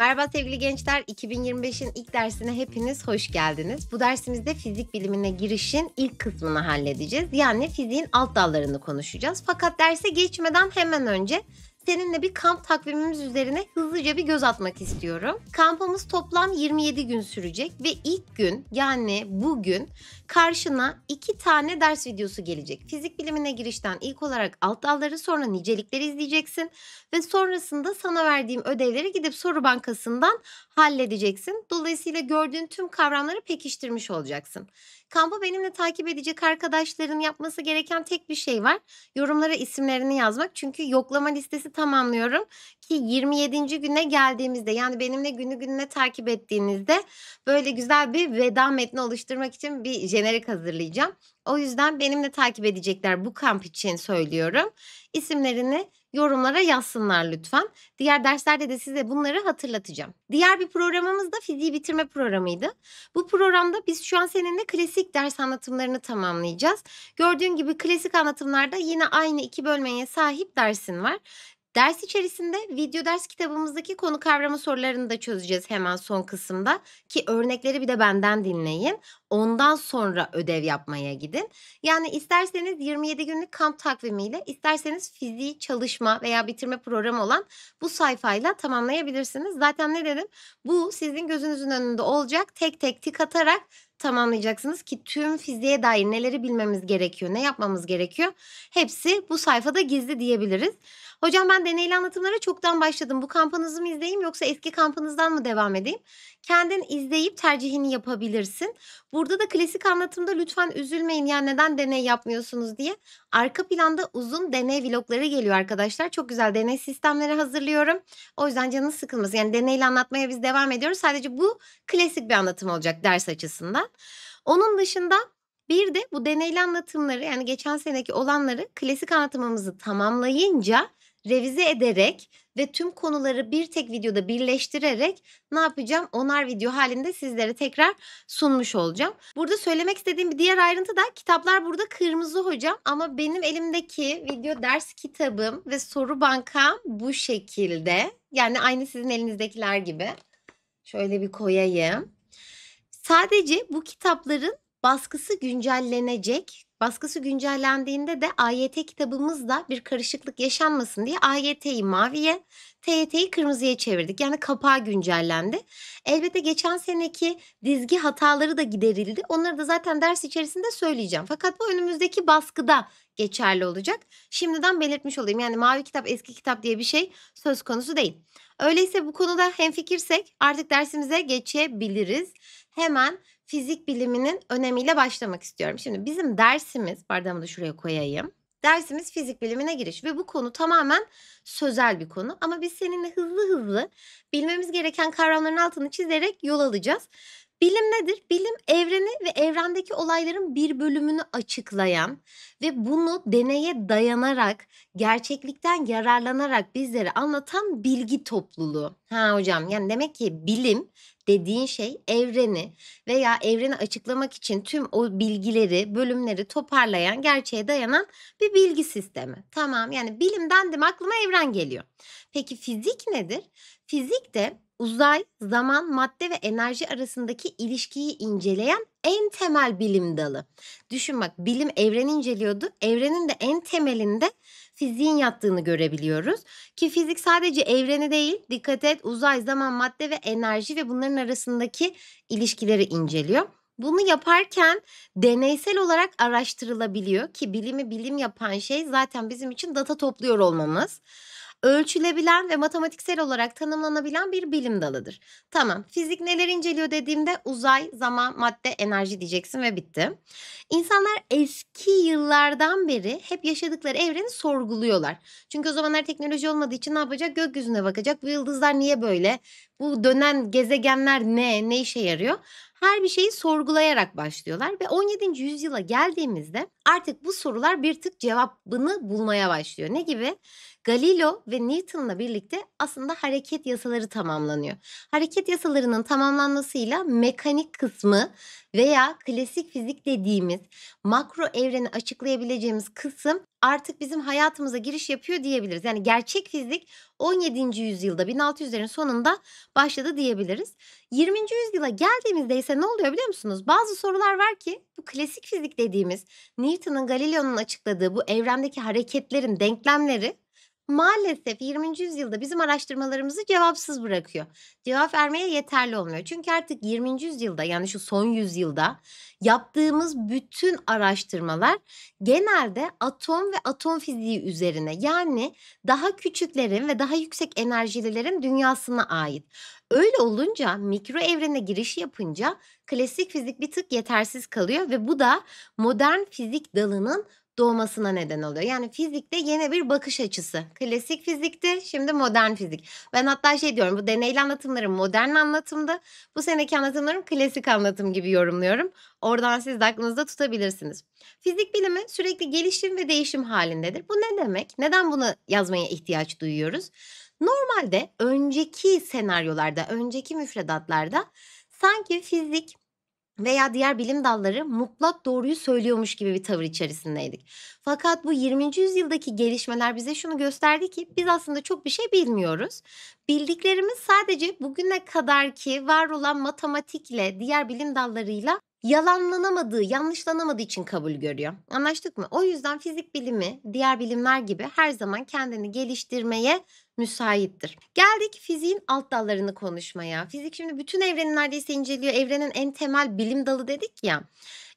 Merhaba sevgili gençler, 2025'in ilk dersine hepiniz hoş geldiniz. Bu dersimizde fizik bilimine girişin ilk kısmını halledeceğiz. Yani fiziğin alt dallarını konuşacağız. Fakat derse geçmeden hemen önce seninle bir kamp takvimimiz üzerine hızlıca bir göz atmak istiyorum. Kampımız toplam 27 gün sürecek ve ilk gün yani bugün karşına iki tane ders videosu gelecek. Fizik bilimine girişten ilk olarak alt dalları sonra nicelikleri izleyeceksin ve sonrasında sana verdiğim ödevleri gidip soru bankasından halledeceksin. Dolayısıyla gördüğün tüm kavramları pekiştirmiş olacaksın. Kampı benimle takip edecek arkadaşların yapması gereken tek bir şey var. Yorumlara isimlerini yazmak. Çünkü yoklama listesi tamamlıyorum ki 27. güne geldiğimizde yani benimle günü gününe takip ettiğinizde böyle güzel bir veda metni oluşturmak için bir jenerik hazırlayacağım. O yüzden benimle takip edecekler bu kamp için söylüyorum. İsimlerini yorumlara yazsınlar lütfen. Diğer derslerde de size bunları hatırlatacağım. Diğer bir programımız da fiziği bitirme programıydı. Bu programda biz şu an seninle klasik ders anlatımlarını tamamlayacağız. Gördüğün gibi klasik anlatımlarda yine aynı iki bölmeye sahip dersin var. Ders içerisinde video ders kitabımızdaki konu kavrama sorularını da çözeceğiz hemen son kısımda ki örnekleri bir de benden dinleyin ondan sonra ödev yapmaya gidin. Yani isterseniz 27 günlük kamp takvimiyle isterseniz fiziği çalışma veya bitirme programı olan bu sayfayla tamamlayabilirsiniz. Zaten ne dedim? Bu sizin gözünüzün önünde olacak. Tek tek tik atarak tamamlayacaksınız ki tüm fiziğe dair neleri bilmemiz gerekiyor, ne yapmamız gerekiyor hepsi bu sayfada gizli diyebiliriz. Hocam ben deneyli anlatımlara çoktan başladım. Bu kampınızı mı izleyeyim yoksa eski kampınızdan mı devam edeyim? Kendin izleyip tercihini yapabilirsin. Burada da klasik anlatımda lütfen üzülmeyin yani neden deney yapmıyorsunuz diye. Arka planda uzun deney vlogları geliyor arkadaşlar. Çok güzel deney sistemleri hazırlıyorum. O yüzden canınız sıkılmasın. Yani deneyle anlatmaya biz devam ediyoruz. Sadece bu klasik bir anlatım olacak ders açısından. Onun dışında bir de bu deneyli anlatımları yani geçen seneki olanları klasik anlatımımızı tamamlayınca revize ederek ve tüm konuları bir tek videoda birleştirerek ne yapacağım? Onar video halinde sizlere tekrar sunmuş olacağım. Burada söylemek istediğim bir diğer ayrıntı da kitaplar burada kırmızı hocam ama benim elimdeki video ders kitabım ve soru bankam bu şekilde. Yani aynı sizin elinizdekiler gibi. Şöyle bir koyayım. Sadece bu kitapların baskısı güncellenecek. Baskısı güncellendiğinde de AYT Kitabımızda bir karışıklık yaşanmasın diye AYT'yi maviye, TYT'yi kırmızıya çevirdik. Yani kapağı güncellendi. Elbette geçen seneki dizgi hataları da giderildi. Onları da zaten ders içerisinde söyleyeceğim. Fakat bu önümüzdeki baskıda geçerli olacak. Şimdiden belirtmiş olayım. Yani mavi kitap eski kitap diye bir şey söz konusu değil. Öyleyse bu konuda hemfikirsek artık dersimize geçebiliriz hemen fizik biliminin önemiyle başlamak istiyorum. Şimdi bizim dersimiz, bardağımı da şuraya koyayım. Dersimiz fizik bilimine giriş ve bu konu tamamen sözel bir konu ama biz seninle hızlı hızlı bilmemiz gereken kavramların altını çizerek yol alacağız. Bilim nedir? Bilim evreni ve evrendeki olayların bir bölümünü açıklayan ve bunu deneye dayanarak, gerçeklikten yararlanarak bizlere anlatan bilgi topluluğu. Ha hocam yani demek ki bilim dediğin şey evreni veya evreni açıklamak için tüm o bilgileri, bölümleri toparlayan, gerçeğe dayanan bir bilgi sistemi. Tamam yani bilim dendim aklıma evren geliyor. Peki fizik nedir? Fizik de uzay, zaman, madde ve enerji arasındaki ilişkiyi inceleyen en temel bilim dalı. Düşün bak bilim evreni inceliyordu. Evrenin de en temelinde fiziğin yattığını görebiliyoruz. Ki fizik sadece evreni değil, dikkat et uzay, zaman, madde ve enerji ve bunların arasındaki ilişkileri inceliyor. Bunu yaparken deneysel olarak araştırılabiliyor ki bilimi bilim yapan şey zaten bizim için data topluyor olmamız ölçülebilen ve matematiksel olarak tanımlanabilen bir bilim dalıdır. Tamam fizik neler inceliyor dediğimde uzay, zaman, madde, enerji diyeceksin ve bitti. İnsanlar eski yıllardan beri hep yaşadıkları evreni sorguluyorlar. Çünkü o zamanlar teknoloji olmadığı için ne yapacak? Gökyüzüne bakacak. Bu yıldızlar niye böyle? Bu dönen gezegenler ne? Ne işe yarıyor? her bir şeyi sorgulayarak başlıyorlar ve 17. yüzyıla geldiğimizde artık bu sorular bir tık cevabını bulmaya başlıyor. Ne gibi? Galileo ve Newton'la birlikte aslında hareket yasaları tamamlanıyor. Hareket yasalarının tamamlanmasıyla mekanik kısmı veya klasik fizik dediğimiz makro evreni açıklayabileceğimiz kısım artık bizim hayatımıza giriş yapıyor diyebiliriz. Yani gerçek fizik 17. yüzyılda 1600'lerin sonunda başladı diyebiliriz. 20. yüzyıla geldiğimizde ise ne oluyor biliyor musunuz? Bazı sorular var ki bu klasik fizik dediğimiz Newton'un Galileo'nun açıkladığı bu evrendeki hareketlerin denklemleri maalesef 20. yüzyılda bizim araştırmalarımızı cevapsız bırakıyor. Cevap vermeye yeterli olmuyor. Çünkü artık 20. yüzyılda yani şu son yüzyılda yaptığımız bütün araştırmalar genelde atom ve atom fiziği üzerine yani daha küçüklerin ve daha yüksek enerjililerin dünyasına ait. Öyle olunca mikro evrene giriş yapınca klasik fizik bir tık yetersiz kalıyor ve bu da modern fizik dalının doğmasına neden oluyor. Yani fizikte yeni bir bakış açısı. Klasik fizikti, şimdi modern fizik. Ben hatta şey diyorum, bu deneyli anlatımlarım modern anlatımda, bu seneki anlatımlarım klasik anlatım gibi yorumluyorum. Oradan siz de aklınızda tutabilirsiniz. Fizik bilimi sürekli gelişim ve değişim halindedir. Bu ne demek? Neden bunu yazmaya ihtiyaç duyuyoruz? Normalde önceki senaryolarda, önceki müfredatlarda sanki fizik veya diğer bilim dalları mutlak doğruyu söylüyormuş gibi bir tavır içerisindeydik. Fakat bu 20. yüzyıldaki gelişmeler bize şunu gösterdi ki biz aslında çok bir şey bilmiyoruz. Bildiklerimiz sadece bugüne kadarki var olan matematikle, diğer bilim dallarıyla yalanlanamadığı, yanlışlanamadığı için kabul görüyor. Anlaştık mı? O yüzden fizik bilimi diğer bilimler gibi her zaman kendini geliştirmeye müsaittir. Geldik fiziğin alt dallarını konuşmaya. Fizik şimdi bütün evreni neredeyse inceliyor. Evrenin en temel bilim dalı dedik ya.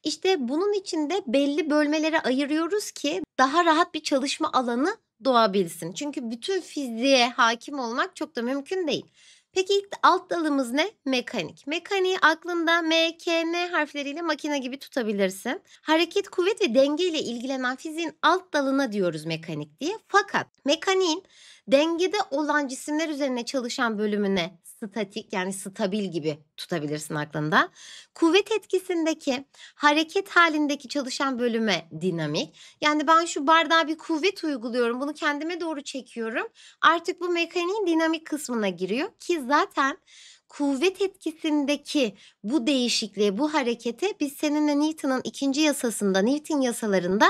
İşte bunun içinde belli bölmelere ayırıyoruz ki daha rahat bir çalışma alanı doğabilsin. Çünkü bütün fiziğe hakim olmak çok da mümkün değil. Peki ilk alt dalımız ne? Mekanik. Mekaniği aklında M, K, n harfleriyle makine gibi tutabilirsin. Hareket, kuvvet ve denge ile ilgilenen fiziğin alt dalına diyoruz mekanik diye. Fakat mekaniğin dengede olan cisimler üzerine çalışan bölümüne statik yani stabil gibi tutabilirsin aklında. Kuvvet etkisindeki hareket halindeki çalışan bölüme dinamik. Yani ben şu bardağa bir kuvvet uyguluyorum. Bunu kendime doğru çekiyorum. Artık bu mekaniğin dinamik kısmına giriyor ki zaten kuvvet etkisindeki bu değişikliğe, bu harekete biz seninle Newton'un ikinci yasasında, Newton yasalarında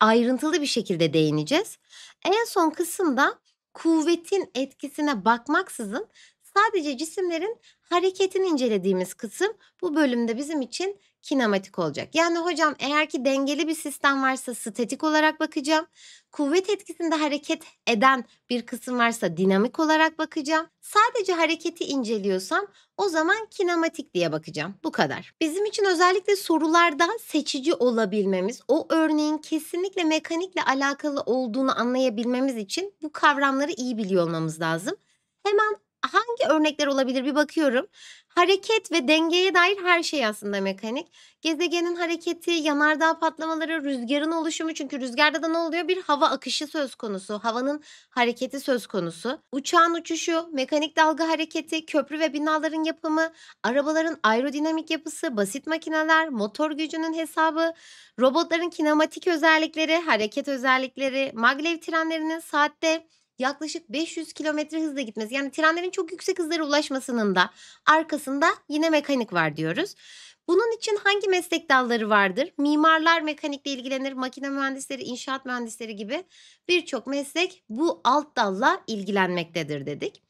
ayrıntılı bir şekilde değineceğiz. En son kısımda kuvvetin etkisine bakmaksızın sadece cisimlerin hareketini incelediğimiz kısım bu bölümde bizim için kinematik olacak. Yani hocam eğer ki dengeli bir sistem varsa statik olarak bakacağım. Kuvvet etkisinde hareket eden bir kısım varsa dinamik olarak bakacağım. Sadece hareketi inceliyorsam o zaman kinematik diye bakacağım. Bu kadar. Bizim için özellikle sorularda seçici olabilmemiz, o örneğin kesinlikle mekanikle alakalı olduğunu anlayabilmemiz için bu kavramları iyi biliyor olmamız lazım. Hemen hangi örnekler olabilir bir bakıyorum. Hareket ve dengeye dair her şey aslında mekanik. Gezegenin hareketi, yanardağ patlamaları, rüzgarın oluşumu çünkü rüzgarda da ne oluyor? Bir hava akışı söz konusu, havanın hareketi söz konusu. Uçağın uçuşu, mekanik dalga hareketi, köprü ve binaların yapımı, arabaların aerodinamik yapısı, basit makineler, motor gücünün hesabı, robotların kinematik özellikleri, hareket özellikleri, maglev trenlerinin saatte yaklaşık 500 kilometre hızla gitmesi yani trenlerin çok yüksek hızlara ulaşmasının da arkasında yine mekanik var diyoruz. Bunun için hangi meslek dalları vardır? Mimarlar mekanikle ilgilenir, makine mühendisleri, inşaat mühendisleri gibi birçok meslek bu alt dalla ilgilenmektedir dedik.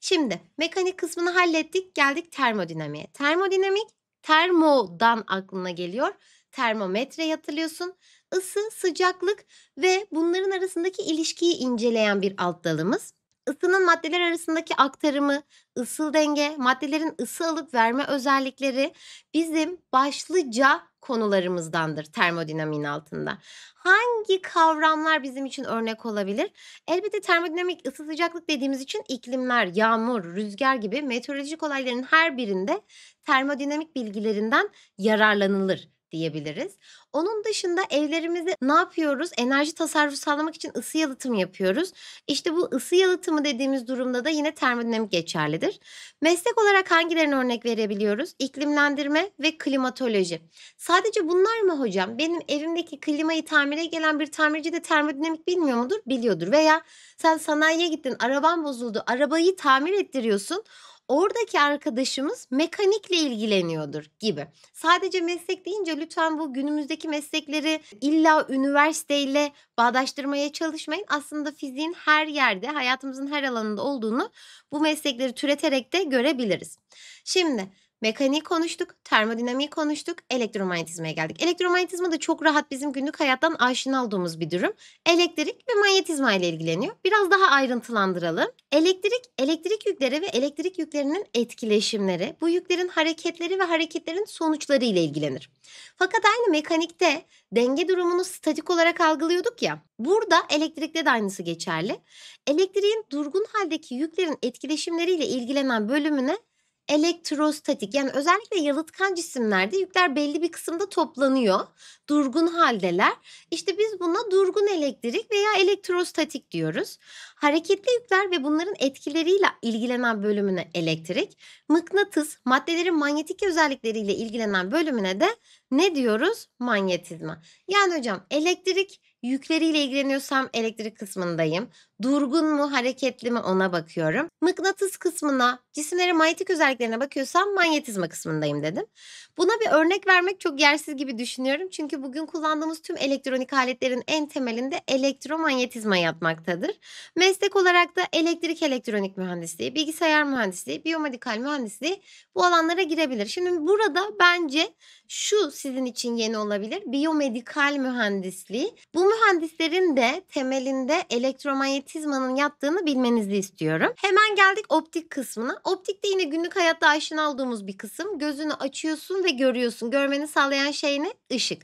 Şimdi mekanik kısmını hallettik, geldik termodinamiğe. Termodinamik termodan aklına geliyor. Termometre yatılıyorsun ısı, sıcaklık ve bunların arasındaki ilişkiyi inceleyen bir alt dalımız. Isının maddeler arasındaki aktarımı, ısı denge, maddelerin ısı alıp verme özellikleri bizim başlıca konularımızdandır termodinamiğin altında. Hangi kavramlar bizim için örnek olabilir? Elbette termodinamik ısı sıcaklık dediğimiz için iklimler, yağmur, rüzgar gibi meteorolojik olayların her birinde termodinamik bilgilerinden yararlanılır diyebiliriz. Onun dışında evlerimizde ne yapıyoruz? Enerji tasarrufu sağlamak için ısı yalıtım yapıyoruz. İşte bu ısı yalıtımı dediğimiz durumda da yine termodinamik geçerlidir. Meslek olarak hangilerine örnek verebiliyoruz? İklimlendirme ve klimatoloji. Sadece bunlar mı hocam? Benim evimdeki klimayı tamire gelen bir tamirci de termodinamik bilmiyor mudur? Biliyordur. Veya sen sanayiye gittin, araban bozuldu, arabayı tamir ettiriyorsun oradaki arkadaşımız mekanikle ilgileniyordur gibi. Sadece meslek deyince lütfen bu günümüzdeki meslekleri illa üniversiteyle bağdaştırmaya çalışmayın. Aslında fiziğin her yerde, hayatımızın her alanında olduğunu bu meslekleri türeterek de görebiliriz. Şimdi Mekaniği konuştuk, termodinamiği konuştuk, elektromanyetizmaya geldik. Elektromanyetizma da çok rahat bizim günlük hayattan aşina olduğumuz bir durum. Elektrik ve manyetizma ile ilgileniyor. Biraz daha ayrıntılandıralım. Elektrik, elektrik yükleri ve elektrik yüklerinin etkileşimleri, bu yüklerin hareketleri ve hareketlerin sonuçları ile ilgilenir. Fakat aynı mekanikte denge durumunu statik olarak algılıyorduk ya. Burada elektrikte de aynısı geçerli. Elektriğin durgun haldeki yüklerin etkileşimleriyle ilgilenen bölümüne elektrostatik yani özellikle yalıtkan cisimlerde yükler belli bir kısımda toplanıyor. Durgun haldeler. İşte biz buna durgun elektrik veya elektrostatik diyoruz. Hareketli yükler ve bunların etkileriyle ilgilenen bölümüne elektrik, mıknatıs, maddelerin manyetik özellikleriyle ilgilenen bölümüne de ne diyoruz? Manyetizma. Yani hocam elektrik Yükleriyle ilgileniyorsam elektrik kısmındayım. Durgun mu, hareketli mi ona bakıyorum. Mıknatıs kısmına, cisimlerin manyetik özelliklerine bakıyorsam manyetizma kısmındayım dedim. Buna bir örnek vermek çok yersiz gibi düşünüyorum. Çünkü bugün kullandığımız tüm elektronik aletlerin en temelinde elektromanyetizma yapmaktadır. Meslek olarak da elektrik elektronik mühendisliği, bilgisayar mühendisliği, biyomedikal mühendisliği bu alanlara girebilir. Şimdi burada bence şu sizin için yeni olabilir. Biyomedikal mühendisliği. Bu mühendislerin de temelinde elektromanyetizmanın yattığını bilmenizi istiyorum. Hemen geldik optik kısmına. Optik de yine günlük hayatta aşina olduğumuz bir kısım. Gözünü açıyorsun ve görüyorsun. Görmeni sağlayan şey ne? Işık.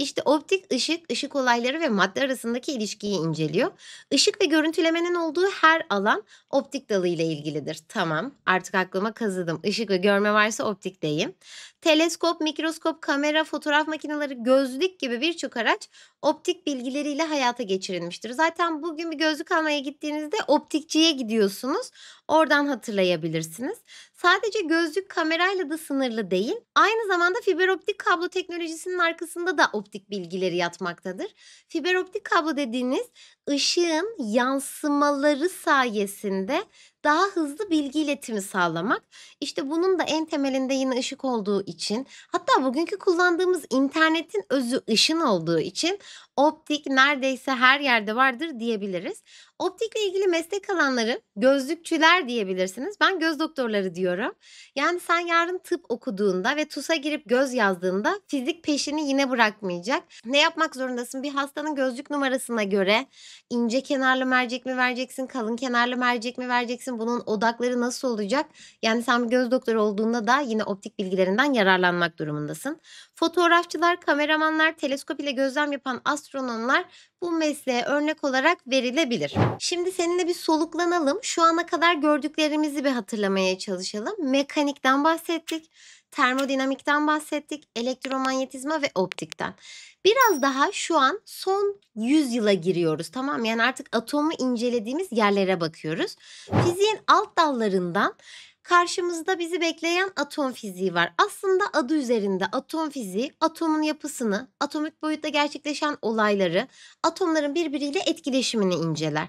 İşte optik ışık, ışık olayları ve madde arasındaki ilişkiyi inceliyor. Işık ve görüntülemenin olduğu her alan optik dalı ile ilgilidir. Tamam artık aklıma kazıdım. Işık ve görme varsa optikteyim. Teleskop, mikroskop, kamera, fotoğraf makineleri, gözlük gibi birçok araç optik bilgileriyle hayata geçirilmiştir. Zaten bugün bir gözlük almaya gittiğinizde optikçiye gidiyorsunuz. Oradan hatırlayabilirsiniz sadece gözlük kamerayla da sınırlı değil, aynı zamanda fiber optik kablo teknolojisinin arkasında da optik bilgileri yatmaktadır. Fiber optik kablo dediğiniz ışığın yansımaları sayesinde daha hızlı bilgi iletimi sağlamak. İşte bunun da en temelinde yine ışık olduğu için hatta bugünkü kullandığımız internetin özü ışın olduğu için optik neredeyse her yerde vardır diyebiliriz. Optikle ilgili meslek alanları gözlükçüler diyebilirsiniz. Ben göz doktorları diyorum. Yani sen yarın tıp okuduğunda ve TUS'a girip göz yazdığında fizik peşini yine bırakmayacak. Ne yapmak zorundasın? Bir hastanın gözlük numarasına göre ince kenarlı mercek mi vereceksin, kalın kenarlı mercek mi vereceksin, bunun odakları nasıl olacak? Yani sen bir göz doktoru olduğunda da yine optik bilgilerinden yararlanmak durumundasın. Fotoğrafçılar, kameramanlar, teleskop ile gözlem yapan astronomlar bu mesleğe örnek olarak verilebilir. Şimdi seninle bir soluklanalım. Şu ana kadar gördüklerimizi bir hatırlamaya çalışalım. Mekanikten bahsettik termodinamikten bahsettik, elektromanyetizma ve optikten. Biraz daha şu an son 100 yıla giriyoruz tamam yani artık atomu incelediğimiz yerlere bakıyoruz. Fiziğin alt dallarından karşımızda bizi bekleyen atom fiziği var. Aslında adı üzerinde atom fiziği atomun yapısını, atomik boyutta gerçekleşen olayları, atomların birbiriyle etkileşimini inceler.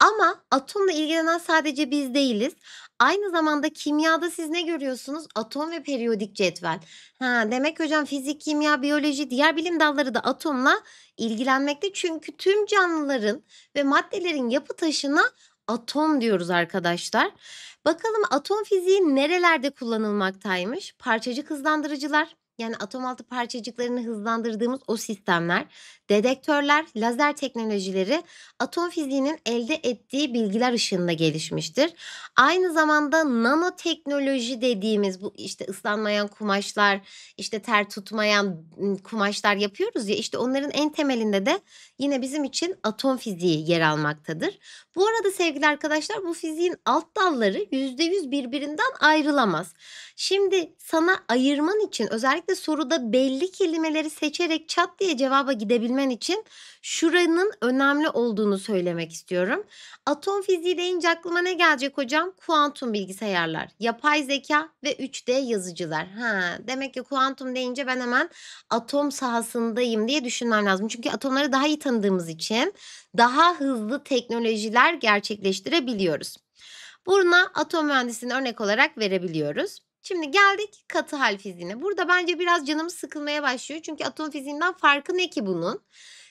Ama atomla ilgilenen sadece biz değiliz. Aynı zamanda kimyada siz ne görüyorsunuz? Atom ve periyodik cetvel. Ha, demek hocam fizik, kimya, biyoloji, diğer bilim dalları da atomla ilgilenmekte. Çünkü tüm canlıların ve maddelerin yapı taşına atom diyoruz arkadaşlar. Bakalım atom fiziği nerelerde kullanılmaktaymış? Parçacık hızlandırıcılar, yani atom altı parçacıklarını hızlandırdığımız o sistemler, dedektörler, lazer teknolojileri atom fiziğinin elde ettiği bilgiler ışığında gelişmiştir. Aynı zamanda nanoteknoloji dediğimiz bu işte ıslanmayan kumaşlar, işte ter tutmayan kumaşlar yapıyoruz ya işte onların en temelinde de yine bizim için atom fiziği yer almaktadır. Bu arada sevgili arkadaşlar bu fiziğin alt dalları %100 birbirinden ayrılamaz. Şimdi sana ayırman için özellikle özellikle soruda belli kelimeleri seçerek çat diye cevaba gidebilmen için şuranın önemli olduğunu söylemek istiyorum. Atom fiziği deyince aklıma ne gelecek hocam? Kuantum bilgisayarlar, yapay zeka ve 3D yazıcılar. Ha, demek ki kuantum deyince ben hemen atom sahasındayım diye düşünmem lazım. Çünkü atomları daha iyi tanıdığımız için daha hızlı teknolojiler gerçekleştirebiliyoruz. Buna atom mühendisini örnek olarak verebiliyoruz. Şimdi geldik katı hal fiziğine. Burada bence biraz canımız sıkılmaya başlıyor. Çünkü atom fiziğinden farkı ne ki bunun?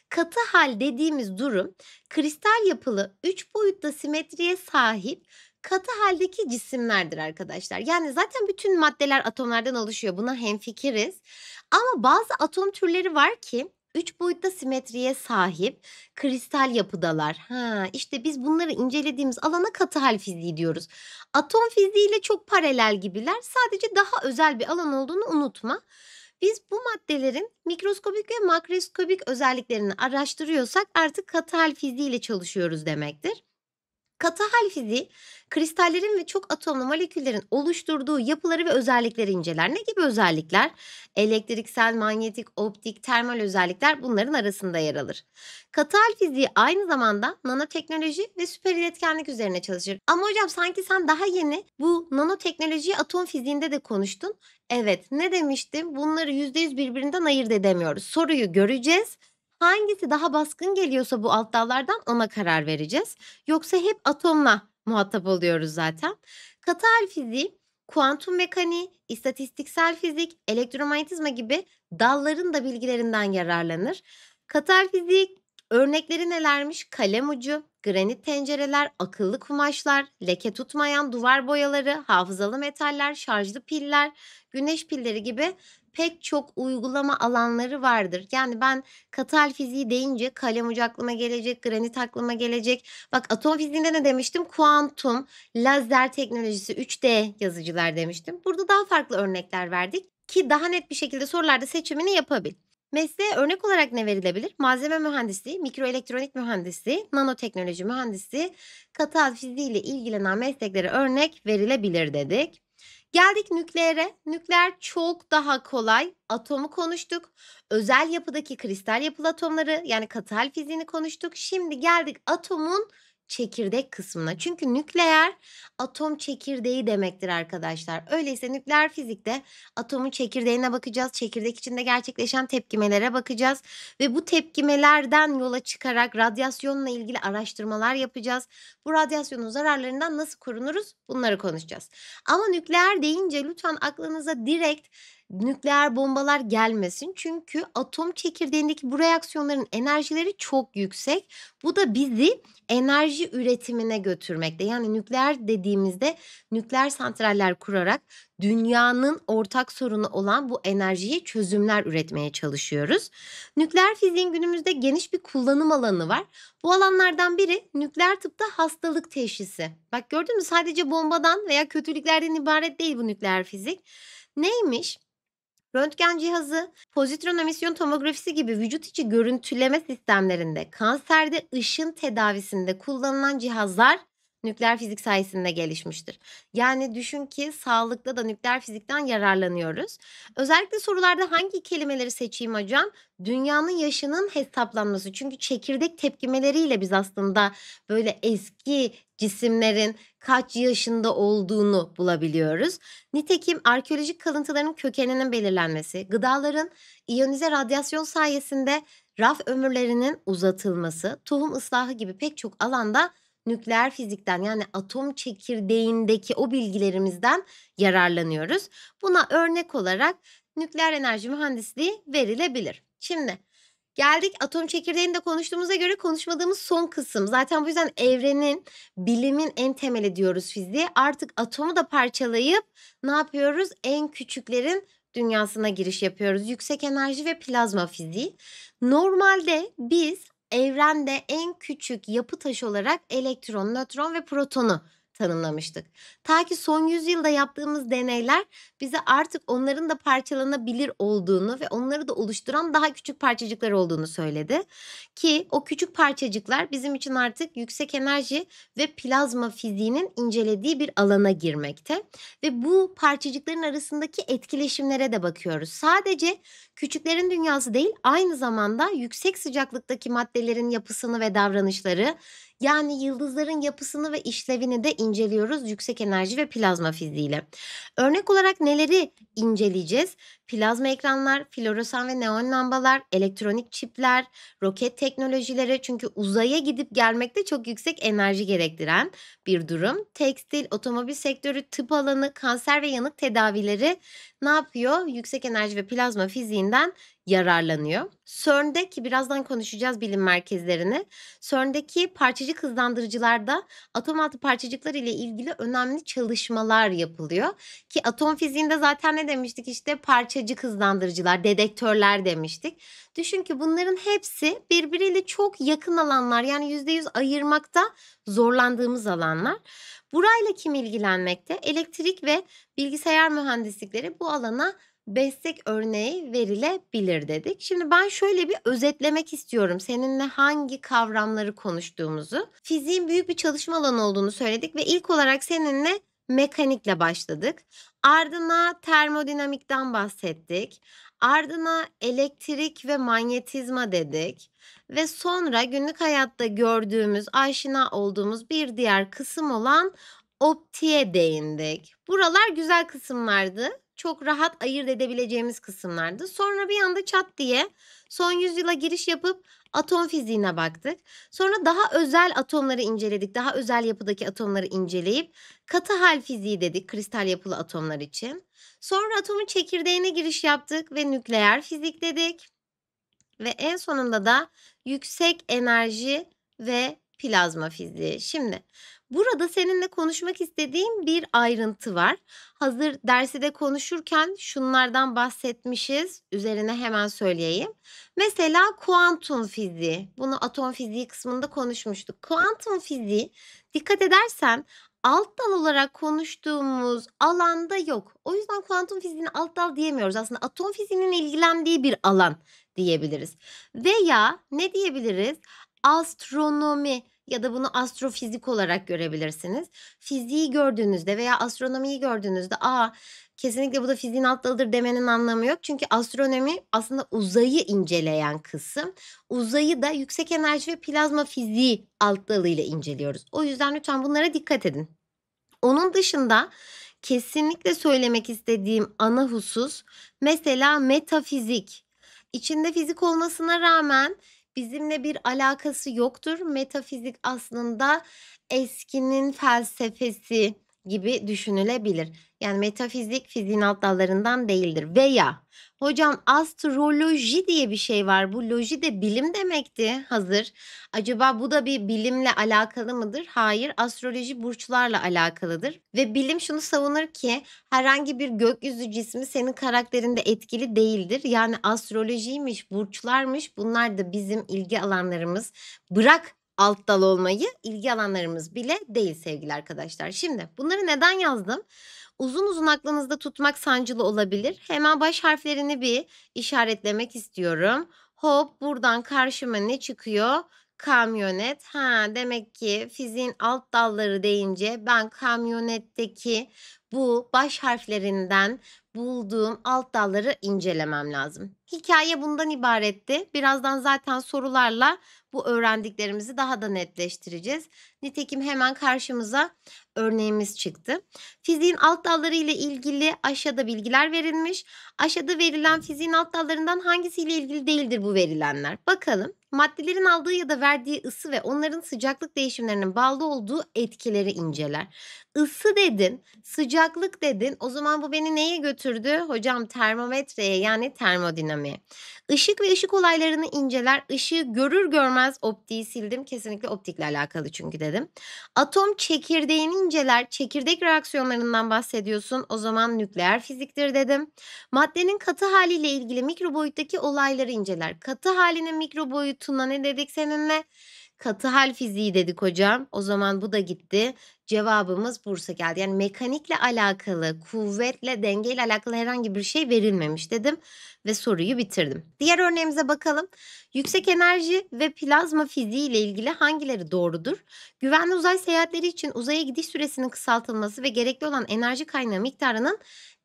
Katı hal dediğimiz durum kristal yapılı 3 boyutta simetriye sahip katı haldeki cisimlerdir arkadaşlar. Yani zaten bütün maddeler atomlardan oluşuyor. Buna hemfikiriz. Ama bazı atom türleri var ki Üç boyutta simetriye sahip kristal yapıdalar. Ha, işte biz bunları incelediğimiz alana katı hal fiziği diyoruz. Atom fiziğiyle çok paralel gibiler. Sadece daha özel bir alan olduğunu unutma. Biz bu maddelerin mikroskobik ve makroskobik özelliklerini araştırıyorsak artık katı hal fiziğiyle çalışıyoruz demektir. Katı hal fiziği kristallerin ve çok atomlu moleküllerin oluşturduğu yapıları ve özellikleri inceler. Ne gibi özellikler? Elektriksel, manyetik, optik, termal özellikler bunların arasında yer alır. Katı hal fiziği aynı zamanda nanoteknoloji ve süper iletkenlik üzerine çalışır. Ama hocam sanki sen daha yeni bu nanoteknolojiyi atom fiziğinde de konuştun. Evet ne demiştim bunları %100 birbirinden ayırt edemiyoruz. Soruyu göreceğiz Hangisi daha baskın geliyorsa bu alt dallardan ona karar vereceğiz. Yoksa hep atomla muhatap oluyoruz zaten. Katı hal fiziği kuantum mekaniği, istatistiksel fizik, elektromanyetizma gibi dalların da bilgilerinden yararlanır. Katar fiziği örnekleri nelermiş? Kalem ucu, granit tencereler, akıllı kumaşlar, leke tutmayan duvar boyaları, hafızalı metaller, şarjlı piller, güneş pilleri gibi pek çok uygulama alanları vardır. Yani ben katal fiziği deyince kalem ucu gelecek, granit aklıma gelecek. Bak atom fiziğinde ne demiştim? Kuantum, lazer teknolojisi, 3D yazıcılar demiştim. Burada daha farklı örnekler verdik ki daha net bir şekilde sorularda seçimini yapabil. Mesleğe örnek olarak ne verilebilir? Malzeme mühendisi, mikroelektronik mühendisliği, nanoteknoloji mühendisliği, katal fiziği ile ilgilenen mesleklere örnek verilebilir dedik. Geldik nükleere. Nükleer çok daha kolay. Atomu konuştuk. Özel yapıdaki kristal yapılı atomları yani katı hal fiziğini konuştuk. Şimdi geldik atomun çekirdek kısmına. Çünkü nükleer atom çekirdeği demektir arkadaşlar. Öyleyse nükleer fizikte atomun çekirdeğine bakacağız. Çekirdek içinde gerçekleşen tepkimelere bakacağız. Ve bu tepkimelerden yola çıkarak radyasyonla ilgili araştırmalar yapacağız. Bu radyasyonun zararlarından nasıl korunuruz bunları konuşacağız. Ama nükleer deyince lütfen aklınıza direkt nükleer bombalar gelmesin. Çünkü atom çekirdeğindeki bu reaksiyonların enerjileri çok yüksek. Bu da bizi enerji üretimine götürmekte. Yani nükleer dediğimizde nükleer santraller kurarak dünyanın ortak sorunu olan bu enerjiye çözümler üretmeye çalışıyoruz. Nükleer fiziğin günümüzde geniş bir kullanım alanı var. Bu alanlardan biri nükleer tıpta hastalık teşhisi. Bak gördün mü sadece bombadan veya kötülüklerden ibaret değil bu nükleer fizik. Neymiş? Röntgen cihazı, pozitron emisyon tomografisi gibi vücut içi görüntüleme sistemlerinde kanserde ışın tedavisinde kullanılan cihazlar Nükleer fizik sayesinde gelişmiştir. Yani düşün ki sağlıkta da nükleer fizikten yararlanıyoruz. Özellikle sorularda hangi kelimeleri seçeyim hocam? Dünyanın yaşının hesaplanması. Çünkü çekirdek tepkimeleriyle biz aslında böyle eski cisimlerin kaç yaşında olduğunu bulabiliyoruz. Nitekim arkeolojik kalıntıların kökeninin belirlenmesi, gıdaların iyonize radyasyon sayesinde raf ömürlerinin uzatılması, tohum ıslahı gibi pek çok alanda nükleer fizikten yani atom çekirdeğindeki o bilgilerimizden yararlanıyoruz. Buna örnek olarak nükleer enerji mühendisliği verilebilir. Şimdi geldik atom çekirdeğini de konuştuğumuza göre konuşmadığımız son kısım. Zaten bu yüzden evrenin, bilimin en temeli diyoruz fiziğe. Artık atomu da parçalayıp ne yapıyoruz? En küçüklerin dünyasına giriş yapıyoruz. Yüksek enerji ve plazma fiziği. Normalde biz evrende en küçük yapı taşı olarak elektron, nötron ve protonu tanımlamıştık. Ta ki son yüzyılda yaptığımız deneyler bize artık onların da parçalanabilir olduğunu ve onları da oluşturan daha küçük parçacıklar olduğunu söyledi. Ki o küçük parçacıklar bizim için artık yüksek enerji ve plazma fiziğinin incelediği bir alana girmekte. Ve bu parçacıkların arasındaki etkileşimlere de bakıyoruz. Sadece küçüklerin dünyası değil aynı zamanda yüksek sıcaklıktaki maddelerin yapısını ve davranışları yani yıldızların yapısını ve işlevini de inceliyoruz yüksek enerji ve plazma fiziğiyle. Örnek olarak neleri inceleyeceğiz? plazma ekranlar, floresan ve neon lambalar, elektronik çipler, roket teknolojileri çünkü uzaya gidip gelmekte çok yüksek enerji gerektiren bir durum. Tekstil, otomobil sektörü, tıp alanı, kanser ve yanık tedavileri ne yapıyor? Yüksek enerji ve plazma fiziğinden yararlanıyor. CERN'de birazdan konuşacağız bilim merkezlerini. CERN'deki parçacık hızlandırıcılarda atom altı parçacıklar ile ilgili önemli çalışmalar yapılıyor. Ki atom fiziğinde zaten ne demiştik işte parça yumuşacık hızlandırıcılar, dedektörler demiştik. Düşün ki bunların hepsi birbiriyle çok yakın alanlar yani %100 ayırmakta zorlandığımız alanlar. Burayla kim ilgilenmekte? Elektrik ve bilgisayar mühendislikleri bu alana destek örneği verilebilir dedik. Şimdi ben şöyle bir özetlemek istiyorum seninle hangi kavramları konuştuğumuzu. Fiziğin büyük bir çalışma alanı olduğunu söyledik ve ilk olarak seninle mekanikle başladık. Ardına termodinamikten bahsettik. Ardına elektrik ve manyetizma dedik. Ve sonra günlük hayatta gördüğümüz, aşina olduğumuz bir diğer kısım olan optiye değindik. Buralar güzel kısımlardı. Çok rahat ayırt edebileceğimiz kısımlardı. Sonra bir anda çat diye son yüzyıla giriş yapıp atom fiziğine baktık. Sonra daha özel atomları inceledik. Daha özel yapıdaki atomları inceleyip katı hal fiziği dedik kristal yapılı atomlar için. Sonra atomun çekirdeğine giriş yaptık ve nükleer fizik dedik. Ve en sonunda da yüksek enerji ve plazma fiziği. Şimdi Burada seninle konuşmak istediğim bir ayrıntı var. Hazır dersi de konuşurken şunlardan bahsetmişiz. Üzerine hemen söyleyeyim. Mesela kuantum fiziği. Bunu atom fiziği kısmında konuşmuştuk. Kuantum fiziği dikkat edersen alt dal olarak konuştuğumuz alanda yok. O yüzden kuantum fiziğini alt dal diyemiyoruz. Aslında atom fiziğinin ilgilendiği bir alan diyebiliriz. Veya ne diyebiliriz? Astronomi ya da bunu astrofizik olarak görebilirsiniz. Fiziği gördüğünüzde veya astronomiyi gördüğünüzde aa kesinlikle bu da fiziğin alt dalıdır demenin anlamı yok. Çünkü astronomi aslında uzayı inceleyen kısım. Uzayı da yüksek enerji ve plazma fiziği alt dalıyla inceliyoruz. O yüzden lütfen bunlara dikkat edin. Onun dışında kesinlikle söylemek istediğim ana husus mesela metafizik. İçinde fizik olmasına rağmen bizimle bir alakası yoktur. Metafizik aslında eskinin felsefesi gibi düşünülebilir. Yani metafizik fiziğin alt dallarından değildir veya Hocam astroloji diye bir şey var. Bu loji de bilim demekti hazır. Acaba bu da bir bilimle alakalı mıdır? Hayır, astroloji burçlarla alakalıdır. Ve bilim şunu savunur ki herhangi bir gökyüzü cismi senin karakterinde etkili değildir. Yani astrolojiymiş, burçlarmış bunlar da bizim ilgi alanlarımız. Bırak alt dal olmayı ilgi alanlarımız bile değil sevgili arkadaşlar. Şimdi bunları neden yazdım? uzun uzun aklınızda tutmak sancılı olabilir. Hemen baş harflerini bir işaretlemek istiyorum. Hop buradan karşıma ne çıkıyor? Kamyonet. Ha demek ki fiziğin alt dalları deyince ben kamyonetteki bu baş harflerinden bulduğum alt dalları incelemem lazım. Hikaye bundan ibaretti. Birazdan zaten sorularla bu öğrendiklerimizi daha da netleştireceğiz. Nitekim hemen karşımıza örneğimiz çıktı. Fiziğin alt dalları ile ilgili aşağıda bilgiler verilmiş. Aşağıda verilen fiziğin alt dallarından hangisiyle ilgili değildir bu verilenler? Bakalım. Maddelerin aldığı ya da verdiği ısı ve onların sıcaklık değişimlerinin bağlı olduğu etkileri inceler. Isı dedin, sıcaklık dedin. O zaman bu beni neye götürüyor? götürdü? Hocam termometreye yani termodinamiğe. Işık ve ışık olaylarını inceler. Işığı görür görmez optiği sildim. Kesinlikle optikle alakalı çünkü dedim. Atom çekirdeğini inceler. Çekirdek reaksiyonlarından bahsediyorsun. O zaman nükleer fiziktir dedim. Maddenin katı haliyle ilgili mikro boyuttaki olayları inceler. Katı halinin mikro boyutuna ne dedik seninle? Katı hal fiziği dedik hocam. O zaman bu da gitti. Cevabımız Bursa geldi. Yani mekanikle alakalı, kuvvetle, dengeyle alakalı herhangi bir şey verilmemiş dedim ve soruyu bitirdim. Diğer örneğimize bakalım. Yüksek enerji ve plazma fiziği ile ilgili hangileri doğrudur? Güvenli uzay seyahatleri için uzaya gidiş süresinin kısaltılması ve gerekli olan enerji kaynağı miktarının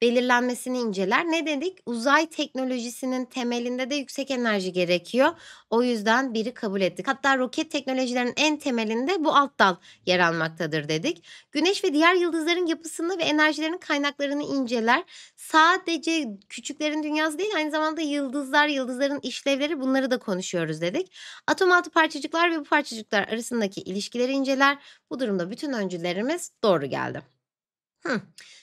belirlenmesini inceler. Ne dedik? Uzay teknolojisinin temelinde de yüksek enerji gerekiyor. O yüzden biri kabul ettik. Hatta roket teknolojilerinin en temelinde bu alt dal yer almaktadır dedik. Güneş ve diğer yıldızların yapısını ve enerjilerin kaynaklarını inceler. Sadece küçüklerin dünyası değil aynı zamanda yıldızlar, yıldızların işlevleri bunları da konuşuyoruz dedik. Atom altı parçacıklar ve bu parçacıklar arasındaki ilişkileri inceler. Bu durumda bütün öncülerimiz doğru geldi.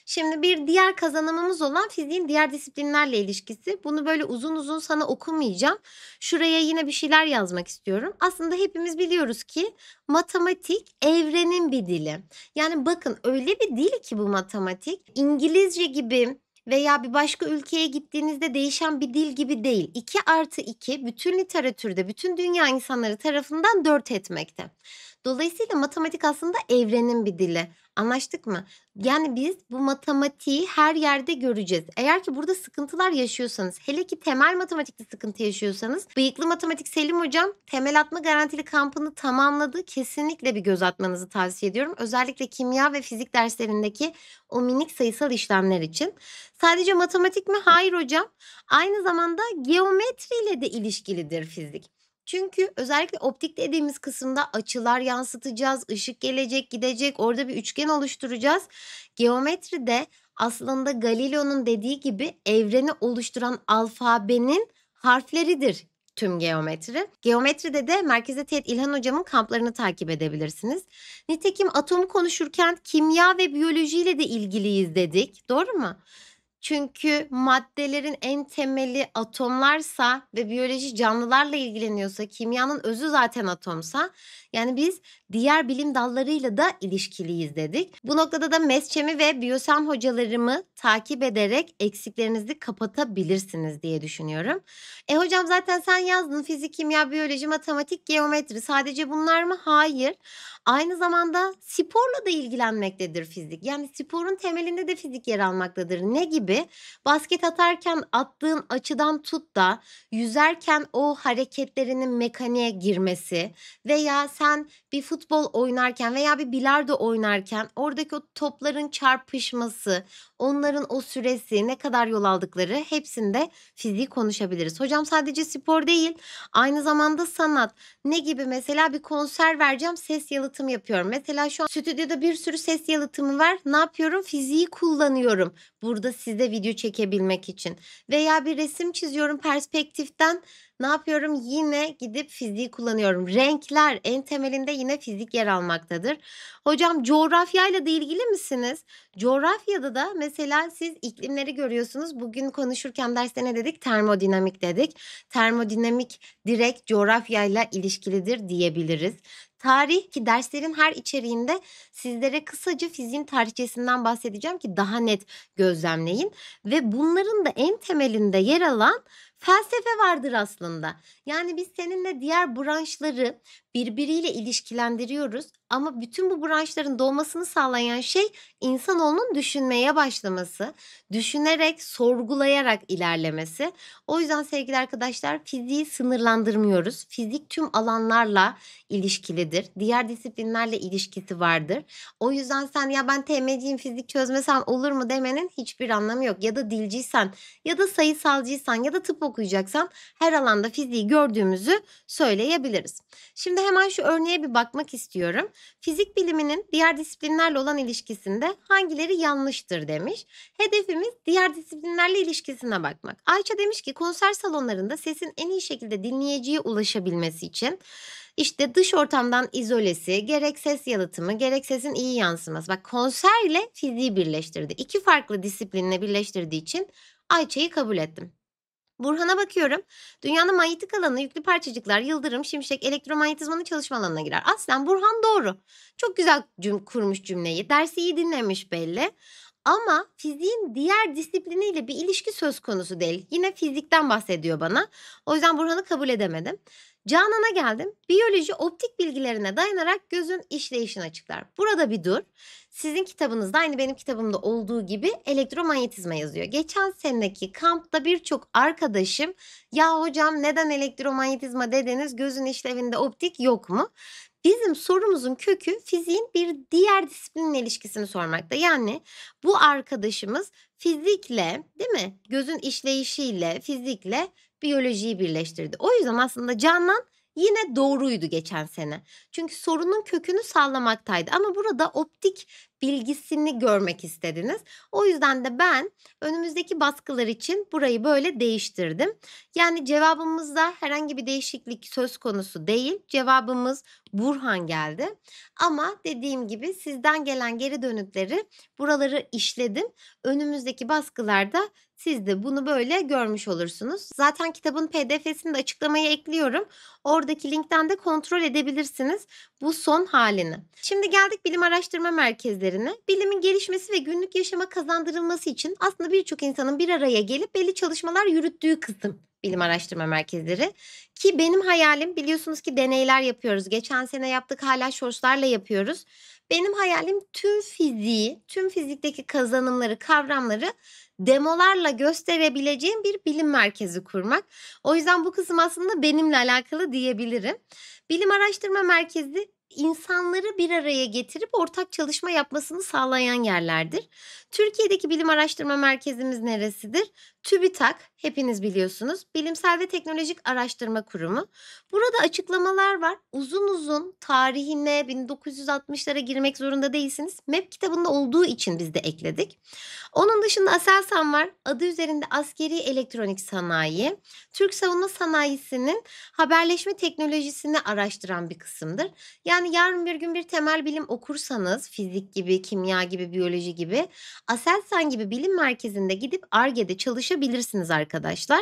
Şimdi bir diğer kazanımımız olan fiziğin diğer disiplinlerle ilişkisi. Bunu böyle uzun uzun sana okumayacağım. Şuraya yine bir şeyler yazmak istiyorum. Aslında hepimiz biliyoruz ki matematik evrenin bir dili. Yani bakın öyle bir dil ki bu matematik. İngilizce gibi veya bir başka ülkeye gittiğinizde değişen bir dil gibi değil. 2 artı 2 bütün literatürde, bütün dünya insanları tarafından 4 etmekte. Dolayısıyla matematik aslında evrenin bir dili. Anlaştık mı? Yani biz bu matematiği her yerde göreceğiz. Eğer ki burada sıkıntılar yaşıyorsanız, hele ki temel matematikte sıkıntı yaşıyorsanız, bıyıklı matematik Selim hocam temel atma garantili kampını tamamladı. Kesinlikle bir göz atmanızı tavsiye ediyorum. Özellikle kimya ve fizik derslerindeki o minik sayısal işlemler için. Sadece matematik mi? Hayır hocam. Aynı zamanda geometriyle de ilişkilidir fizik. Çünkü özellikle optik dediğimiz kısımda açılar yansıtacağız, ışık gelecek, gidecek, orada bir üçgen oluşturacağız. Geometride aslında Galileo'nun dediği gibi evreni oluşturan alfabenin harfleridir tüm geometri. Geometride de merkeze teğet İlhan Hocam'ın kamplarını takip edebilirsiniz. Nitekim atomu konuşurken kimya ve biyolojiyle de ilgiliyiz dedik. Doğru mu? Çünkü maddelerin en temeli atomlarsa ve biyoloji canlılarla ilgileniyorsa, kimyanın özü zaten atomsa, yani biz diğer bilim dallarıyla da ilişkiliyiz dedik. Bu noktada da mesçemi ve biyosan hocalarımı takip ederek eksiklerinizi kapatabilirsiniz diye düşünüyorum. E hocam zaten sen yazdın fizik, kimya, biyoloji, matematik, geometri. Sadece bunlar mı? Hayır. Aynı zamanda sporla da ilgilenmektedir fizik. Yani sporun temelinde de fizik yer almaktadır. Ne gibi? Basket atarken attığın açıdan tut da yüzerken o hareketlerinin mekaniğe girmesi veya sen bir futbol oynarken veya bir bilardo oynarken oradaki o topların çarpışması, Onların o süresi, ne kadar yol aldıkları hepsinde fiziği konuşabiliriz. Hocam sadece spor değil, aynı zamanda sanat. Ne gibi mesela bir konser vereceğim, ses yalıtım yapıyorum. Mesela şu an stüdyoda bir sürü ses yalıtımı var. Ne yapıyorum? Fiziği kullanıyorum. Burada size video çekebilmek için. Veya bir resim çiziyorum perspektiften ne yapıyorum? Yine gidip fiziği kullanıyorum. Renkler en temelinde yine fizik yer almaktadır. Hocam coğrafyayla da ilgili misiniz? Coğrafyada da mesela siz iklimleri görüyorsunuz. Bugün konuşurken derste ne dedik? Termodinamik dedik. Termodinamik direkt coğrafyayla ilişkilidir diyebiliriz. Tarih ki derslerin her içeriğinde sizlere kısaca fiziğin tarihçesinden bahsedeceğim ki daha net gözlemleyin. Ve bunların da en temelinde yer alan felsefe vardır aslında. Yani biz seninle diğer branşları birbiriyle ilişkilendiriyoruz ama bütün bu branşların doğmasını sağlayan şey insanoğlunun düşünmeye başlaması, düşünerek, sorgulayarak ilerlemesi. O yüzden sevgili arkadaşlar fiziği sınırlandırmıyoruz. Fizik tüm alanlarla ilişkilidir. Diğer disiplinlerle ilişkisi vardır. O yüzden sen ya ben TM'ciyim fizik çözmesem olur mu demenin hiçbir anlamı yok. Ya da dilciysen ya da sayısalcıysan ya da tıp okuyacaksan her alanda fiziği gördüğümüzü söyleyebiliriz. Şimdi hemen şu örneğe bir bakmak istiyorum. Fizik biliminin diğer disiplinlerle olan ilişkisinde hangileri yanlıştır demiş. Hedefimiz diğer disiplinlerle ilişkisine bakmak. Ayça demiş ki konser salonlarında sesin en iyi şekilde dinleyiciye ulaşabilmesi için işte dış ortamdan izolesi, gerek ses yalıtımı, gerek sesin iyi yansıması. Bak konserle fiziği birleştirdi. İki farklı disiplinle birleştirdiği için Ayça'yı kabul ettim. Burhan'a bakıyorum. Dünyanın manyetik alanı yüklü parçacıklar, yıldırım, şimşek, elektromanyetizmanın çalışma alanına girer. Aslen Burhan doğru. Çok güzel cüm kurmuş cümleyi. Dersi iyi dinlemiş belli. Ama fiziğin diğer disipliniyle bir ilişki söz konusu değil. Yine fizikten bahsediyor bana. O yüzden Burhan'ı kabul edemedim. Canan'a geldim. Biyoloji optik bilgilerine dayanarak gözün işleyişini açıklar. Burada bir dur. Sizin kitabınızda aynı benim kitabımda olduğu gibi elektromanyetizma yazıyor. Geçen seneki kampta birçok arkadaşım ya hocam neden elektromanyetizma dediniz gözün işlevinde optik yok mu? Bizim sorumuzun kökü fiziğin bir diğer disiplinin ilişkisini sormakta. Yani bu arkadaşımız fizikle değil mi? Gözün işleyişiyle fizikle biyolojiyi birleştirdi. O yüzden aslında Canan yine doğruydu geçen sene. Çünkü sorunun kökünü sallamaktaydı. ama burada optik bilgisini görmek istediniz. O yüzden de ben önümüzdeki baskılar için burayı böyle değiştirdim. Yani cevabımızda herhangi bir değişiklik söz konusu değil. Cevabımız Burhan geldi. Ama dediğim gibi sizden gelen geri dönütleri buraları işledim. Önümüzdeki baskılarda siz de bunu böyle görmüş olursunuz. Zaten kitabın pdf'sini de açıklamaya ekliyorum. Oradaki linkten de kontrol edebilirsiniz bu son halini. Şimdi geldik bilim araştırma merkezlerine. Bilimin gelişmesi ve günlük yaşama kazandırılması için aslında birçok insanın bir araya gelip belli çalışmalar yürüttüğü kısım bilim araştırma merkezleri. Ki benim hayalim biliyorsunuz ki deneyler yapıyoruz. Geçen sene yaptık hala şortlarla yapıyoruz. Benim hayalim tüm fiziği, tüm fizikteki kazanımları, kavramları demolarla gösterebileceğim bir bilim merkezi kurmak. O yüzden bu kısım aslında benimle alakalı diyebilirim. Bilim Araştırma Merkezi insanları bir araya getirip ortak çalışma yapmasını sağlayan yerlerdir. Türkiye'deki bilim araştırma merkezimiz neresidir? TÜBİTAK hepiniz biliyorsunuz. Bilimsel ve Teknolojik Araştırma Kurumu. Burada açıklamalar var. Uzun uzun tarihine 1960'lara girmek zorunda değilsiniz. MEP kitabında olduğu için biz de ekledik. Onun dışında Aselsan var. Adı üzerinde askeri elektronik sanayi. Türk savunma sanayisinin haberleşme teknolojisini araştıran bir kısımdır. Yani yani yarın bir gün bir temel bilim okursanız fizik gibi, kimya gibi, biyoloji gibi Aselsan gibi bilim merkezinde gidip ARGE'de çalışabilirsiniz arkadaşlar.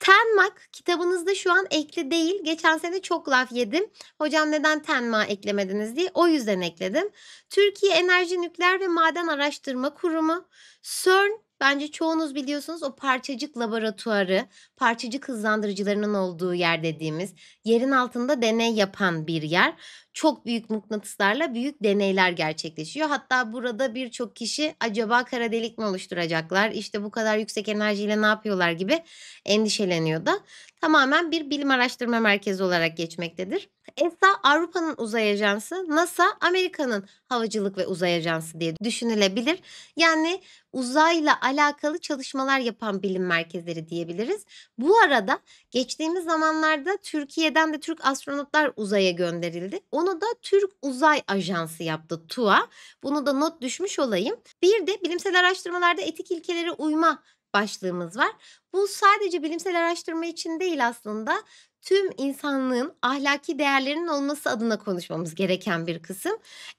Tenmak kitabınızda şu an ekli değil. Geçen sene çok laf yedim. Hocam neden Tenma eklemediniz diye o yüzden ekledim. Türkiye Enerji Nükleer ve Maden Araştırma Kurumu CERN Bence çoğunuz biliyorsunuz o parçacık laboratuvarı, parçacık hızlandırıcılarının olduğu yer dediğimiz yerin altında deney yapan bir yer. Çok büyük mıknatıslarla büyük deneyler gerçekleşiyor. Hatta burada birçok kişi acaba kara delik mi oluşturacaklar? İşte bu kadar yüksek enerjiyle ne yapıyorlar gibi endişeleniyor da. Tamamen bir bilim araştırma merkezi olarak geçmektedir. ESA Avrupa'nın uzay ajansı, NASA Amerika'nın havacılık ve uzay ajansı diye düşünülebilir. Yani uzayla alakalı çalışmalar yapan bilim merkezleri diyebiliriz. Bu arada geçtiğimiz zamanlarda Türkiye'den de Türk astronotlar uzaya gönderildi. Onu da Türk Uzay Ajansı yaptı TUA. Bunu da not düşmüş olayım. Bir de bilimsel araştırmalarda etik ilkelere uyma başlığımız var. Bu sadece bilimsel araştırma için değil aslında tüm insanlığın ahlaki değerlerinin olması adına konuşmamız gereken bir kısım.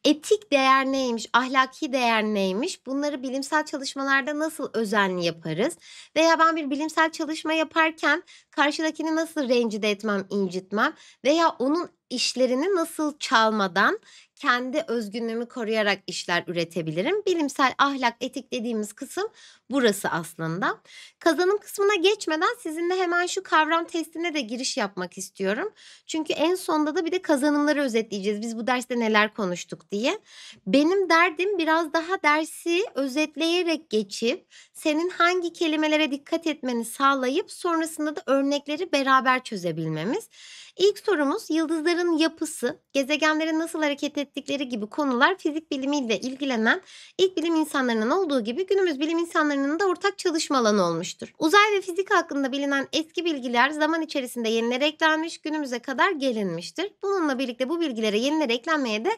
Etik değer neymiş, ahlaki değer neymiş? Bunları bilimsel çalışmalarda nasıl özenli yaparız? Veya ben bir bilimsel çalışma yaparken karşıdakini nasıl rencide etmem, incitmem veya onun işlerini nasıl çalmadan kendi özgünlüğümü koruyarak işler üretebilirim. Bilimsel ahlak etik dediğimiz kısım burası aslında. Kazanım kısmına geçmeden sizinle hemen şu kavram testine de giriş yapmak istiyorum. Çünkü en sonda da bir de kazanımları özetleyeceğiz. Biz bu derste neler konuştuk diye. Benim derdim biraz daha dersi özetleyerek geçip senin hangi kelimelere dikkat etmeni sağlayıp sonrasında da örnekleri beraber çözebilmemiz. İlk sorumuz yıldızların yapısı, gezegenlerin nasıl hareket ettiği ettikleri gibi konular fizik bilimiyle ilgilenen ilk bilim insanlarının olduğu gibi günümüz bilim insanlarının da ortak çalışma alanı olmuştur. Uzay ve fizik hakkında bilinen eski bilgiler zaman içerisinde yenilerek eklenmiş, günümüze kadar gelinmiştir. Bununla birlikte bu bilgilere yenilerek eklenmeye de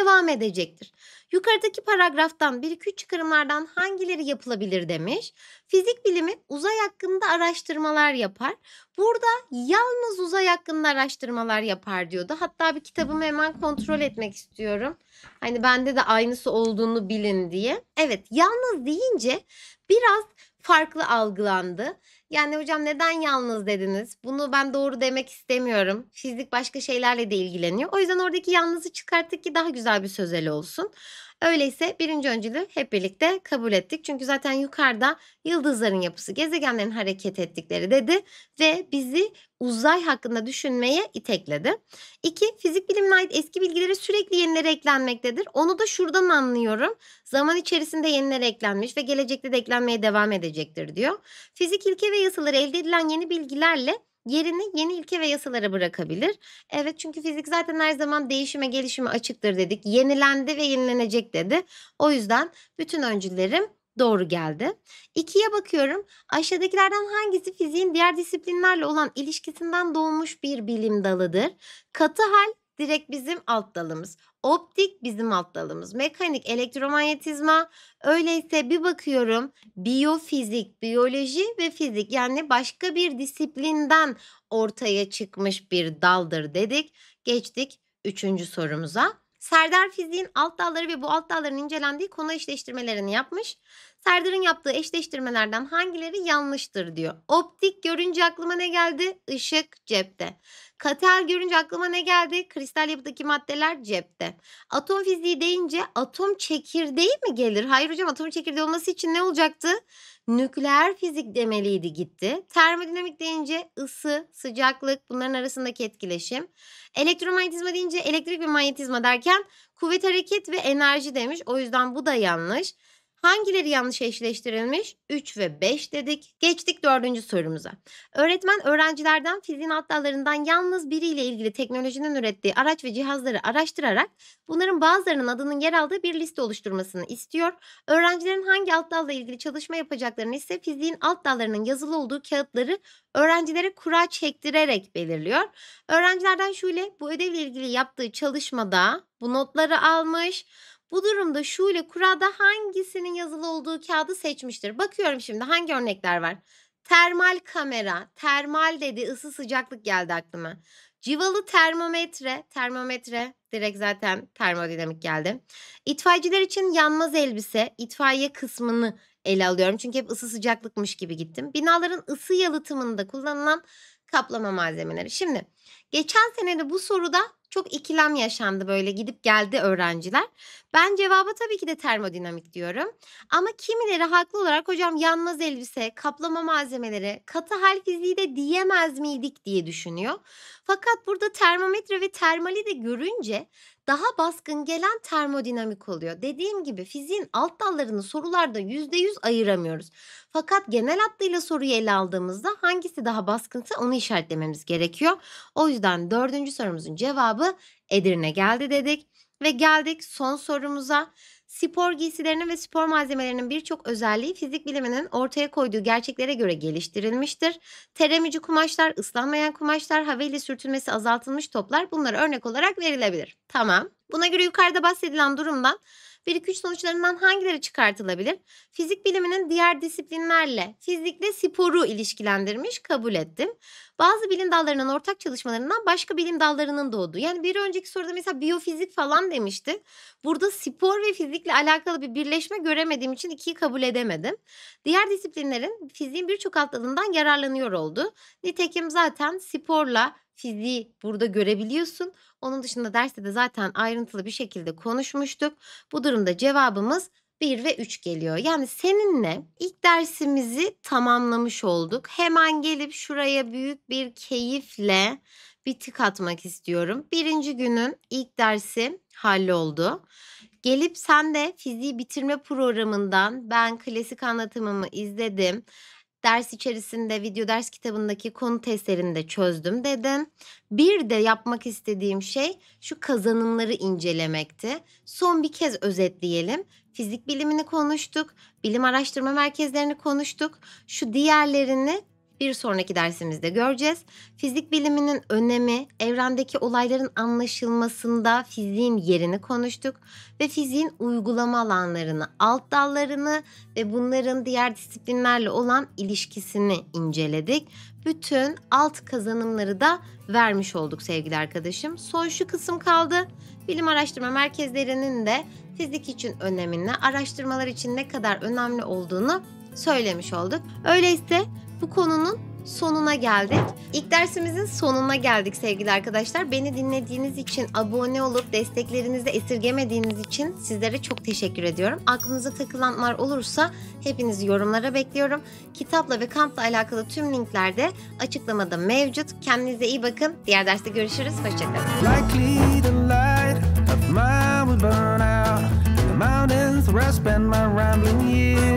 devam edecektir. Yukarıdaki paragraftan bir 2 çıkarımlardan hangileri yapılabilir demiş. Fizik bilimi uzay hakkında araştırmalar yapar. Burada yalnız uzay hakkında araştırmalar yapar diyordu. Hatta bir kitabımı hemen kontrol etmek istiyorum. Hani bende de aynısı olduğunu bilin diye. Evet yalnız deyince biraz farklı algılandı. Yani hocam neden yalnız dediniz? Bunu ben doğru demek istemiyorum. Fizik başka şeylerle de ilgileniyor. O yüzden oradaki yalnızı çıkarttık ki daha güzel bir sözel olsun. Öyleyse birinci öncülü hep birlikte kabul ettik. Çünkü zaten yukarıda yıldızların yapısı, gezegenlerin hareket ettikleri dedi ve bizi uzay hakkında düşünmeye itekledi. İki, fizik bilimine ait eski bilgileri sürekli yenilere eklenmektedir. Onu da şuradan anlıyorum. Zaman içerisinde yenilere eklenmiş ve gelecekte de eklenmeye devam edecektir diyor. Fizik ilke ve yasaları elde edilen yeni bilgilerle yerini yeni ilke ve yasalara bırakabilir. Evet çünkü fizik zaten her zaman değişime gelişime açıktır dedik. Yenilendi ve yenilenecek dedi. O yüzden bütün öncülerim doğru geldi. İkiye bakıyorum. Aşağıdakilerden hangisi fiziğin diğer disiplinlerle olan ilişkisinden doğmuş bir bilim dalıdır? Katı hal direkt bizim alt dalımız. Optik bizim alt dalımız. Mekanik, elektromanyetizma. Öyleyse bir bakıyorum biyofizik, biyoloji ve fizik yani başka bir disiplinden ortaya çıkmış bir daldır dedik. Geçtik üçüncü sorumuza. Serdar fiziğin alt dalları ve bu alt dalların incelendiği konu eşleştirmelerini yapmış. Serdar'ın yaptığı eşleştirmelerden hangileri yanlıştır diyor. Optik görünce aklıma ne geldi? Işık cepte. Katel görünce aklıma ne geldi? Kristal yapıdaki maddeler cepte. Atom fiziği deyince atom çekirdeği mi gelir? Hayır hocam atom çekirdeği olması için ne olacaktı? Nükleer fizik demeliydi gitti. Termodinamik deyince ısı, sıcaklık bunların arasındaki etkileşim. Elektromanyetizma deyince elektrik ve manyetizma derken kuvvet hareket ve enerji demiş. O yüzden bu da yanlış. Hangileri yanlış eşleştirilmiş? 3 ve 5 dedik. Geçtik dördüncü sorumuza. Öğretmen öğrencilerden fiziğin alt dallarından yalnız biriyle ilgili teknolojinin ürettiği araç ve cihazları araştırarak bunların bazılarının adının yer aldığı bir liste oluşturmasını istiyor. Öğrencilerin hangi alt dalla ilgili çalışma yapacaklarını ise fiziğin alt dallarının yazılı olduğu kağıtları öğrencilere kura çektirerek belirliyor. Öğrencilerden Şule bu ödevle ilgili yaptığı çalışmada bu notları almış. Bu durumda şu ile kurada hangisinin yazılı olduğu kağıdı seçmiştir? Bakıyorum şimdi hangi örnekler var? Termal kamera, termal dedi ısı sıcaklık geldi aklıma. Civalı termometre, termometre direkt zaten termodinamik geldi. İtfaiyeciler için yanmaz elbise, itfaiye kısmını ele alıyorum. Çünkü hep ısı sıcaklıkmış gibi gittim. Binaların ısı yalıtımında kullanılan kaplama malzemeleri. Şimdi geçen senede bu soruda çok ikilem yaşandı böyle gidip geldi öğrenciler. Ben cevaba tabii ki de termodinamik diyorum. Ama kimileri haklı olarak hocam yanmaz elbise, kaplama malzemeleri, katı hal fiziği de diyemez miydik diye düşünüyor. Fakat burada termometre ve termali de görünce daha baskın gelen termodinamik oluyor. Dediğim gibi fiziğin alt dallarını sorularda %100 ayıramıyoruz. Fakat genel hattıyla soruyu ele aldığımızda hangisi daha baskınsa onu işaretlememiz gerekiyor. O yüzden dördüncü sorumuzun cevabı Edirne geldi dedik. Ve geldik son sorumuza. Spor giysilerinin ve spor malzemelerinin birçok özelliği fizik biliminin ortaya koyduğu gerçeklere göre geliştirilmiştir. Teremici kumaşlar, ıslanmayan kumaşlar, hava ile sürtünmesi azaltılmış toplar bunlar örnek olarak verilebilir. Tamam. Buna göre yukarıda bahsedilen durumdan 1-2-3 sonuçlarından hangileri çıkartılabilir? Fizik biliminin diğer disiplinlerle, fizikle sporu ilişkilendirmiş kabul ettim. Bazı bilim dallarının ortak çalışmalarından başka bilim dallarının doğduğu. Yani bir önceki soruda mesela biyofizik falan demişti. Burada spor ve fizikle alakalı bir birleşme göremediğim için ikiyi kabul edemedim. Diğer disiplinlerin fiziğin birçok alt dalından yararlanıyor oldu. Nitekim zaten sporla fiziği burada görebiliyorsun. Onun dışında derste de zaten ayrıntılı bir şekilde konuşmuştuk. Bu durumda cevabımız 1 ve 3 geliyor. Yani seninle ilk dersimizi tamamlamış olduk. Hemen gelip şuraya büyük bir keyifle bir tık atmak istiyorum. Birinci günün ilk dersi halloldu. Gelip sen de fiziği bitirme programından ben klasik anlatımımı izledim. Ders içerisinde video ders kitabındaki konu testlerini de çözdüm dedin. Bir de yapmak istediğim şey şu kazanımları incelemekti. Son bir kez özetleyelim. Fizik bilimini konuştuk, bilim araştırma merkezlerini konuştuk. Şu diğerlerini bir sonraki dersimizde göreceğiz. Fizik biliminin önemi, evrendeki olayların anlaşılmasında fiziğin yerini konuştuk ve fiziğin uygulama alanlarını, alt dallarını ve bunların diğer disiplinlerle olan ilişkisini inceledik. Bütün alt kazanımları da vermiş olduk sevgili arkadaşım. Son şu kısım kaldı. Bilim araştırma merkezlerinin de fizik için önemini, araştırmalar için ne kadar önemli olduğunu söylemiş olduk. Öyleyse bu konunun sonuna geldik. İlk dersimizin sonuna geldik sevgili arkadaşlar. Beni dinlediğiniz için, abone olup desteklerinizi esirgemediğiniz için sizlere çok teşekkür ediyorum. Aklınıza takılanlar olursa hepinizi yorumlara bekliyorum. Kitapla ve kampla alakalı tüm linkler de açıklamada mevcut. Kendinize iyi bakın. Diğer derste görüşürüz. Hoşçakalın.